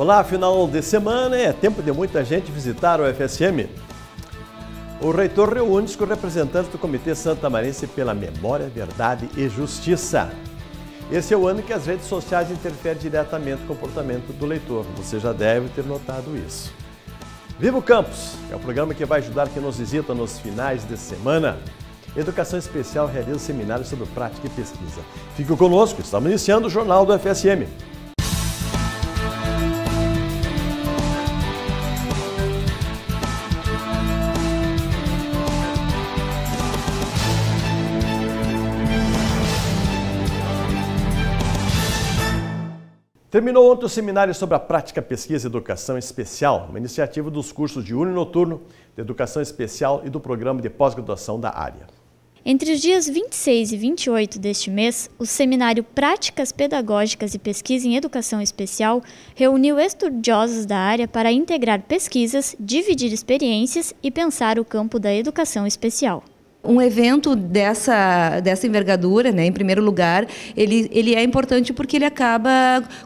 Olá, final de semana é tempo de muita gente visitar o FSM. O reitor reúne-se com representantes do Comitê Santa Marense pela Memória, Verdade e Justiça. Esse é o ano que as redes sociais interferem diretamente no comportamento do leitor. Você já deve ter notado isso. Vivo Campus! É o programa que vai ajudar quem nos visita nos finais de semana. Educação Especial realiza seminários sobre prática e pesquisa. Fique conosco, estamos iniciando o Jornal do FSM. Terminou ontem o seminário sobre a prática pesquisa e educação especial, uma iniciativa dos cursos de Uno Noturno, de Educação Especial e do Programa de Pós-Graduação da área. Entre os dias 26 e 28 deste mês, o seminário Práticas Pedagógicas e Pesquisa em Educação Especial reuniu estudiosos da área para integrar pesquisas, dividir experiências e pensar o campo da educação especial um evento dessa, dessa envergadura, né, em primeiro lugar, ele, ele é importante porque ele acaba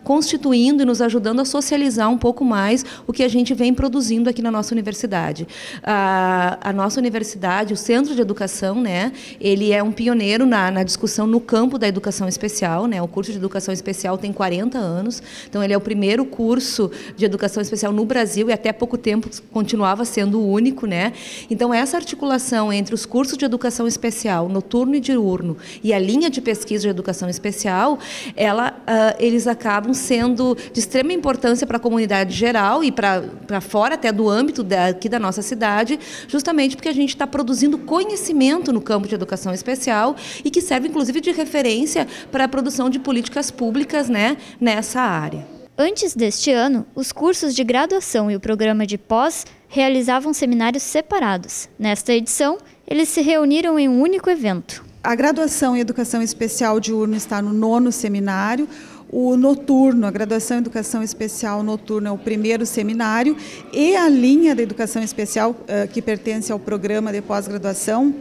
constituindo e nos ajudando a socializar um pouco mais o que a gente vem produzindo aqui na nossa universidade. A, a nossa universidade, o Centro de Educação, né, ele é um pioneiro na, na discussão no campo da educação especial. Né, o curso de educação especial tem 40 anos, então ele é o primeiro curso de educação especial no Brasil e até pouco tempo continuava sendo o único. Né? Então, essa articulação entre os cursos de de educação especial, noturno e diurno, e a linha de pesquisa de educação especial, ela, uh, eles acabam sendo de extrema importância para a comunidade geral e para fora até do âmbito da, aqui da nossa cidade, justamente porque a gente está produzindo conhecimento no campo de educação especial e que serve inclusive de referência para a produção de políticas públicas né, nessa área. Antes deste ano, os cursos de graduação e o programa de pós realizavam seminários separados. Nesta edição, eles se reuniram em um único evento. A graduação em Educação Especial Diurno está no nono seminário. O noturno, a graduação em Educação Especial Noturno é o primeiro seminário e a linha da Educação Especial, eh, que pertence ao programa de pós-graduação,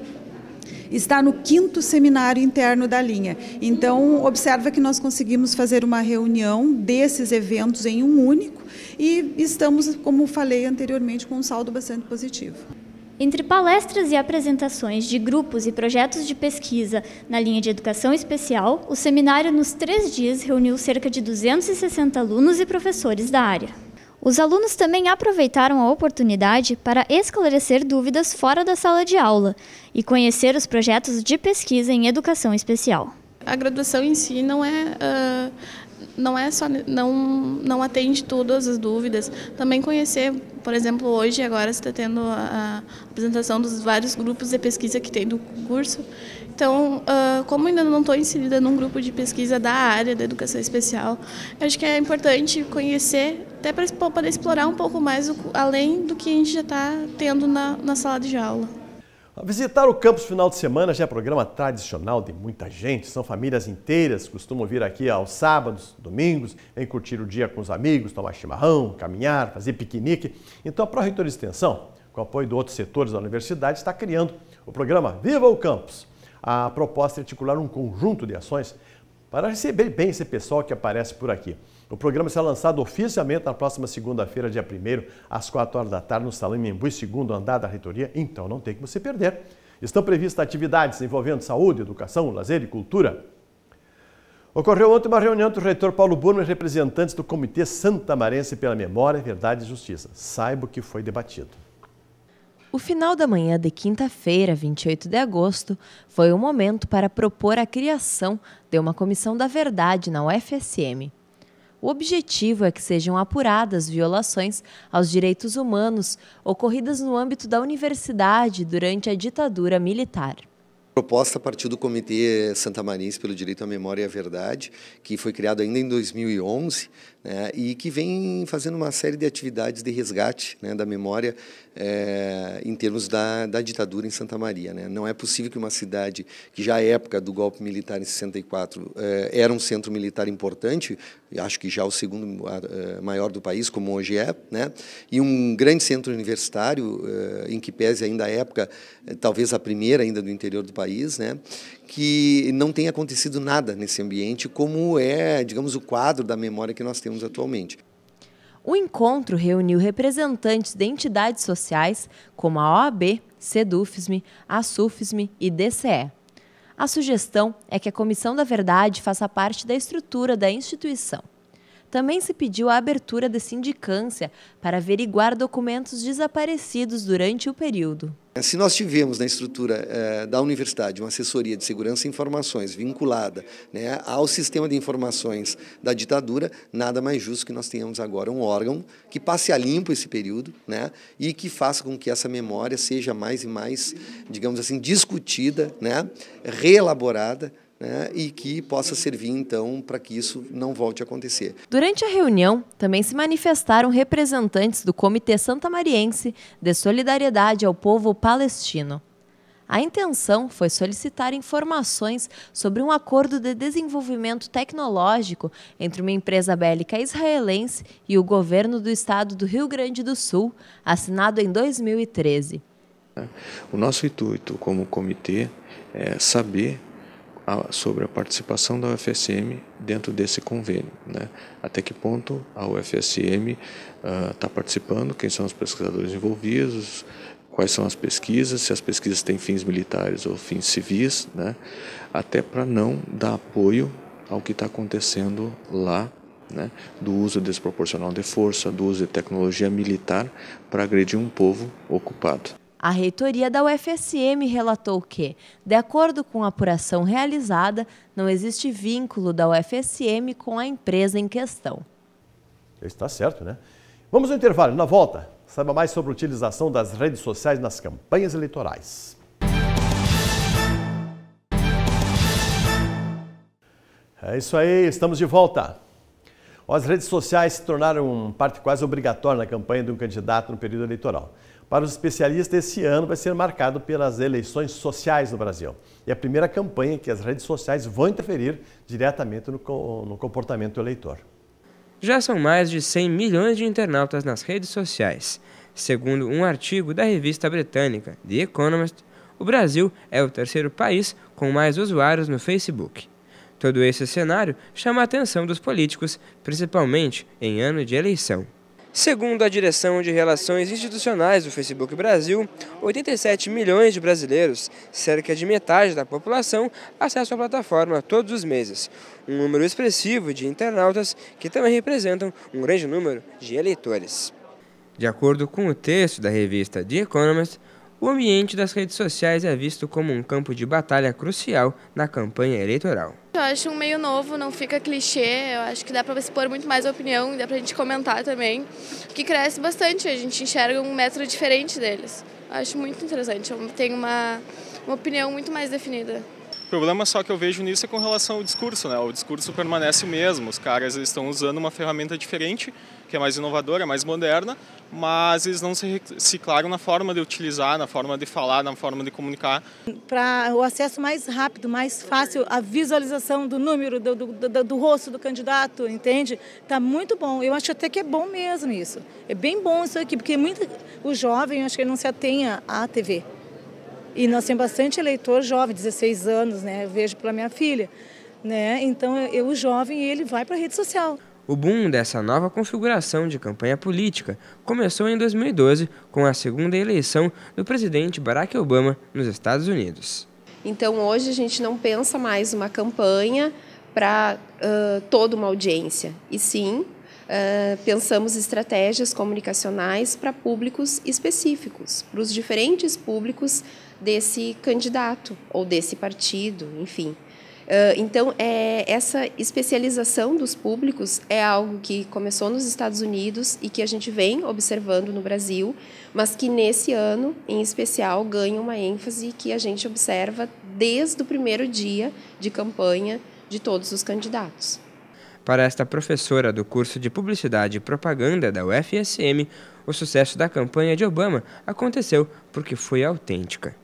está no quinto seminário interno da linha. Então, observa que nós conseguimos fazer uma reunião desses eventos em um único e estamos, como falei anteriormente, com um saldo bastante positivo. Entre palestras e apresentações de grupos e projetos de pesquisa na linha de educação especial, o seminário nos três dias reuniu cerca de 260 alunos e professores da área. Os alunos também aproveitaram a oportunidade para esclarecer dúvidas fora da sala de aula e conhecer os projetos de pesquisa em educação especial. A graduação em si não é. Uh não é só não não atende todas as dúvidas. Também conhecer, por exemplo, hoje agora está tendo a, apresentação dos vários grupos de pesquisa que tem do curso. Então, como ainda não estou inserida num grupo de pesquisa da área da educação especial, acho que é importante conhecer, até para poder explorar um pouco mais além do que a gente já está tendo na, na sala de aula. Visitar o campus final de semana já é programa tradicional de muita gente, são famílias inteiras, costumam vir aqui aos sábados, domingos, vem curtir o dia com os amigos, tomar chimarrão, caminhar, fazer piquenique. Então a Pró-Reitoria de Extensão, com o apoio de outros setores da universidade, está criando o programa Viva o Campus. A proposta é articular um conjunto de ações para receber bem esse pessoal que aparece por aqui. O programa será lançado oficialmente na próxima segunda-feira, dia 1 às 4 horas da tarde, no Salão Imembu, segundo andar da reitoria, então não tem como se perder. Estão previstas atividades envolvendo saúde, educação, lazer e cultura. Ocorreu ontem uma reunião entre o reitor Paulo Burno e representantes do Comitê Santamarense pela Memória, Verdade e Justiça. Saiba o que foi debatido. O final da manhã de quinta-feira, 28 de agosto, foi o momento para propor a criação de uma Comissão da Verdade na UFSM. O objetivo é que sejam apuradas violações aos direitos humanos ocorridas no âmbito da universidade durante a ditadura militar. Proposta a partir do Comitê Santa Maria pelo Direito à Memória e à Verdade, que foi criado ainda em 2011, né, e que vem fazendo uma série de atividades de resgate né, da memória é, em termos da, da ditadura em Santa Maria. Né? Não é possível que uma cidade que já à é época do golpe militar em 64 é, eh, era um centro militar importante, acho que já o segundo eh, maior do país, como hoje é, né? e um grande centro universitário, em que pese ainda à época, talvez a primeira ainda do interior do país, né? que não tenha acontecido nada nesse ambiente, como é, digamos, o quadro da memória que nós temos temos atualmente. O encontro reuniu representantes de entidades sociais como a OAB, SEDUFSME, a e DCE. A sugestão é que a Comissão da Verdade faça parte da estrutura da instituição também se pediu a abertura da sindicância para averiguar documentos desaparecidos durante o período. Se nós tivemos na estrutura eh, da universidade uma assessoria de segurança e informações vinculada né, ao sistema de informações da ditadura, nada mais justo que nós tenhamos agora um órgão que passe a limpo esse período né, e que faça com que essa memória seja mais e mais, digamos assim, discutida, né, reelaborada né, e que possa servir então para que isso não volte a acontecer. Durante a reunião, também se manifestaram representantes do Comitê Santamariense de Solidariedade ao Povo Palestino. A intenção foi solicitar informações sobre um acordo de desenvolvimento tecnológico entre uma empresa bélica israelense e o governo do estado do Rio Grande do Sul, assinado em 2013. O nosso intuito como comitê é saber a, sobre a participação da UFSM dentro desse convênio. Né? Até que ponto a UFSM está ah, uh, participando, quem são os pesquisadores envolvidos, quais são as pesquisas, se as pesquisas têm fins militares ou fins civis, né? até para não dar apoio ao que está acontecendo lá né, do uso desproporcional de força, do uso de tecnologia militar para agredir um povo ocupado. A reitoria da UFSM relatou que, de acordo com a apuração realizada, não existe vínculo da UFSM com a empresa em questão. Está certo, né? Vamos ao intervalo. Na volta, saiba mais sobre a utilização das redes sociais nas campanhas eleitorais. É isso aí, estamos de volta. As redes sociais se tornaram parte quase obrigatória na campanha de um candidato no período eleitoral. Para os especialistas, esse ano vai ser marcado pelas eleições sociais no Brasil. É a primeira campanha que as redes sociais vão interferir diretamente no, no comportamento do eleitor. Já são mais de 100 milhões de internautas nas redes sociais. Segundo um artigo da revista britânica The Economist, o Brasil é o terceiro país com mais usuários no Facebook. Todo esse cenário chama a atenção dos políticos, principalmente em ano de eleição. Segundo a direção de Relações Institucionais do Facebook Brasil, 87 milhões de brasileiros, cerca de metade da população, acessam a plataforma todos os meses. Um número expressivo de internautas que também representam um grande número de eleitores. De acordo com o texto da revista The Economist, o ambiente das redes sociais é visto como um campo de batalha crucial na campanha eleitoral. Eu acho um meio novo, não fica clichê, eu acho que dá para expor muito mais opinião e dá para a gente comentar também, que cresce bastante, a gente enxerga um método diferente deles. Eu acho muito interessante, eu tenho uma, uma opinião muito mais definida. O problema só que eu vejo nisso é com relação ao discurso, né? O discurso permanece o mesmo, os caras estão usando uma ferramenta diferente, que é mais inovadora, é mais moderna, mas eles não se reciclaram na forma de utilizar, na forma de falar, na forma de comunicar. Para o acesso mais rápido, mais fácil, a visualização do número, do, do, do, do rosto do candidato, entende? Está muito bom. Eu acho até que é bom mesmo isso. É bem bom isso aqui, porque muito, o jovem, acho que ele não se atenha à TV. E nós temos bastante eleitor jovem, 16 anos, né? Eu vejo pela minha filha. Né? Então, eu, o jovem, ele vai para a rede social. O boom dessa nova configuração de campanha política começou em 2012 com a segunda eleição do presidente Barack Obama nos Estados Unidos. Então hoje a gente não pensa mais uma campanha para uh, toda uma audiência, e sim ah, pensamos estratégias comunicacionais para públicos específicos, para os diferentes públicos desse candidato ou desse partido, enfim. Uh, então, é, essa especialização dos públicos é algo que começou nos Estados Unidos e que a gente vem observando no Brasil, mas que nesse ano, em especial, ganha uma ênfase que a gente observa desde o primeiro dia de campanha de todos os candidatos. Para esta professora do curso de Publicidade e Propaganda da UFSM, o sucesso da campanha de Obama aconteceu porque foi autêntica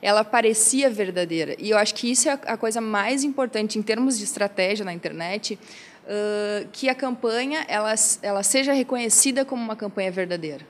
ela parecia verdadeira. E eu acho que isso é a coisa mais importante em termos de estratégia na internet, uh, que a campanha ela, ela seja reconhecida como uma campanha verdadeira.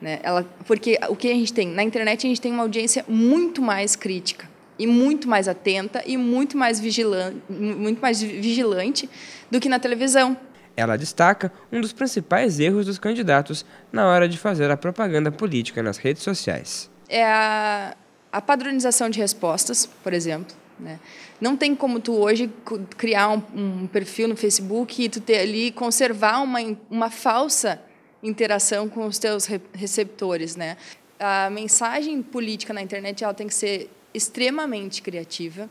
Né? Ela, porque o que a gente tem? Na internet a gente tem uma audiência muito mais crítica e muito mais atenta e muito mais vigilante, muito mais vigilante do que na televisão. Ela destaca um dos principais erros dos candidatos na hora de fazer a propaganda política nas redes sociais. É a, a padronização de respostas, por exemplo. Né? Não tem como tu hoje criar um, um, perfil no Facebook e tu ter ali conservar uma, uma falsa interação com os teus receptores, né? A mensagem política na internet ela tem que ser extremamente criativa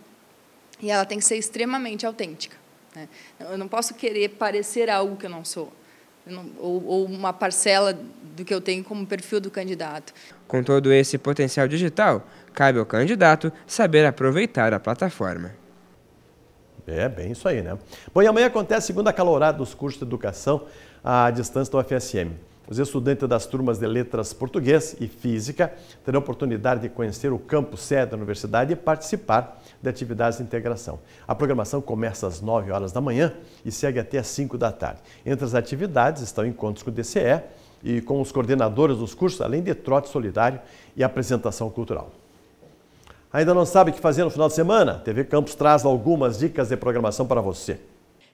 e ela tem que ser extremamente autêntica. Né? Eu não posso querer parecer algo que eu não sou. ou, ou uma parcela do que eu tenho como perfil do candidato. Com todo esse potencial digital, cabe ao candidato saber aproveitar a plataforma. É bem isso aí, né? Bom, e amanhã acontece a segunda calorada dos cursos de educação à distância do FSM. Os estudantes das turmas de Letras Português e Física terão oportunidade de conhecer o campus sede da universidade e participar de atividades de integração. A programação começa às 9 horas da manhã e segue até às 5 da tarde. Entre as atividades estão encontros com o DCE e com os coordenadores dos cursos, além de trote solidário e apresentação cultural. Ainda não sabe o que fazer no final de semana? TV Campos traz algumas dicas de programação para você.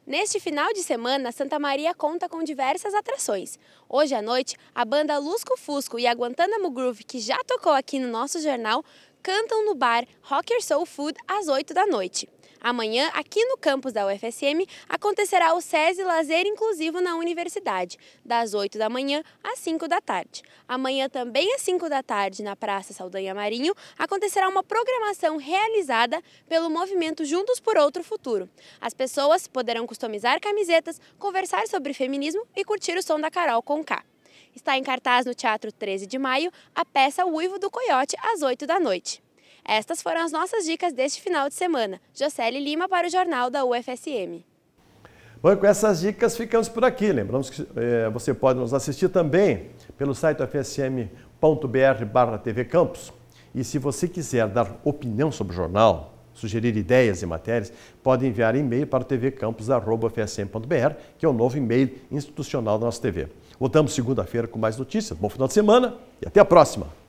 Neste final de semana, Santa Maria conta com diversas atrações. Hoje à noite, a banda Lusco Fusco e a Guantanamo Groove, que já tocou aqui no nosso jornal, cantam no bar Rocker Soul Food às 8 da noite. Amanhã, aqui no campus da UFSM, acontecerá o SESI Lazer Inclusivo na Universidade, das 8 da manhã às 5 da tarde. Amanhã, também às 5 da tarde, na Praça Saldanha Marinho, acontecerá uma programação realizada pelo movimento Juntos por Outro Futuro. As pessoas poderão customizar camisetas, conversar sobre feminismo e curtir o som da Carol Conká. Está em cartaz no Teatro 13 de Maio a peça O Uivo do Coiote, às 8 da noite. Estas foram as nossas dicas deste final de semana. Jocely Lima para o Jornal da UFSM. Bom, com essas dicas ficamos por aqui. Lembramos que eh, você pode nos assistir também pelo site ufsm.br/tvcampus. TV Campos. E se você quiser dar opinião sobre o jornal, sugerir ideias e matérias, pode enviar e-mail para tvcampos.fsm.br, que é o novo e-mail institucional da nossa TV. Voltamos segunda-feira com mais notícias. Bom final de semana e até a próxima!